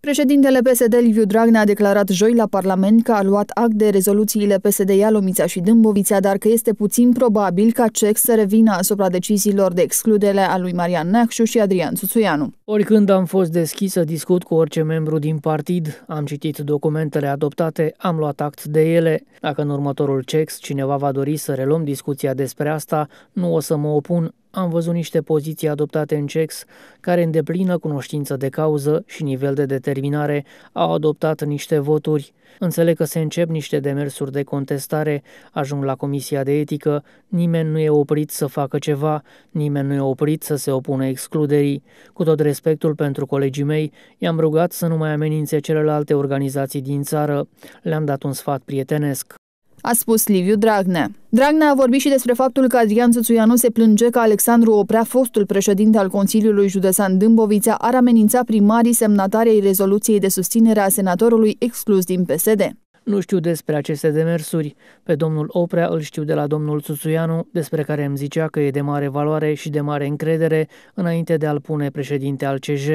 Președintele PSD Liviu Dragnea a declarat joi la Parlament că a luat act de rezoluțiile PSD Ialomița și Dâmbovița, dar că este puțin probabil ca CEC să revină asupra deciziilor de excludere a lui Marian Neacșu și Adrian Suțuianu. Oricând am fost deschis să discut cu orice membru din partid, am citit documentele adoptate, am luat act de ele. Dacă în următorul CEX cineva va dori să reluăm discuția despre asta, nu o să mă opun, am văzut niște poziții adoptate în CEX care în deplină cunoștință de cauză și nivel de determinare au adoptat niște voturi. Înțeleg că se încep niște demersuri de contestare, ajung la Comisia de Etică, nimeni nu e oprit să facă ceva, nimeni nu e oprit să se opună excluderii. Cu tot respectul pentru colegii mei, i-am rugat să nu mai amenințe celelalte organizații din țară. Le-am dat un sfat prietenesc a spus Liviu Dragnea. Dragnea a vorbit și despre faptul că Adrian Țuțuianu se plânge că Alexandru Oprea, fostul președinte al Consiliului Județean Dâmbovița, ar amenința primarii semnatarei rezoluției de susținere a senatorului exclus din PSD. Nu știu despre aceste demersuri. Pe domnul Oprea îl știu de la domnul Suțuianu, despre care îmi zicea că e de mare valoare și de mare încredere înainte de a-l pune președinte al CJ.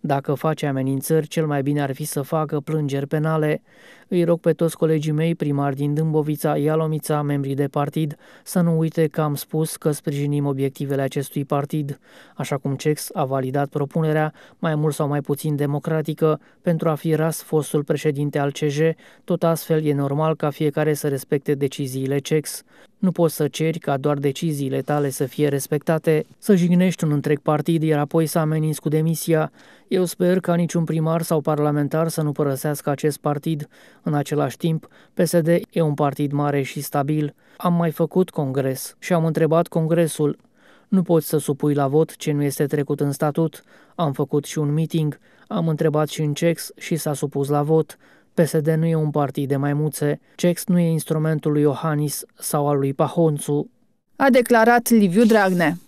Dacă face amenințări, cel mai bine ar fi să facă plângeri penale. Îi rog pe toți colegii mei, primari din Dâmbovița, Ialomița, membrii de partid, să nu uite că am spus că sprijinim obiectivele acestui partid, așa cum CEX a validat propunerea, mai mult sau mai puțin democratică, pentru a fi ras fostul președinte al CJ, tot astfel e normal ca fiecare să respecte deciziile CEX. Nu poți să ceri ca doar deciziile tale să fie respectate, să jignești un întreg partid, iar apoi să ameninți cu demisia. Eu sper ca niciun primar sau parlamentar să nu părăsească acest partid. În același timp, PSD e un partid mare și stabil. Am mai făcut congres și am întrebat congresul. Nu poți să supui la vot ce nu este trecut în statut. Am făcut și un meeting, am întrebat și în CEX și s-a supus la vot. PSD nu e un partid de maimuțe, CEX nu e instrumentul lui Iohannis sau al lui Pahonțu, a declarat Liviu Dragnea.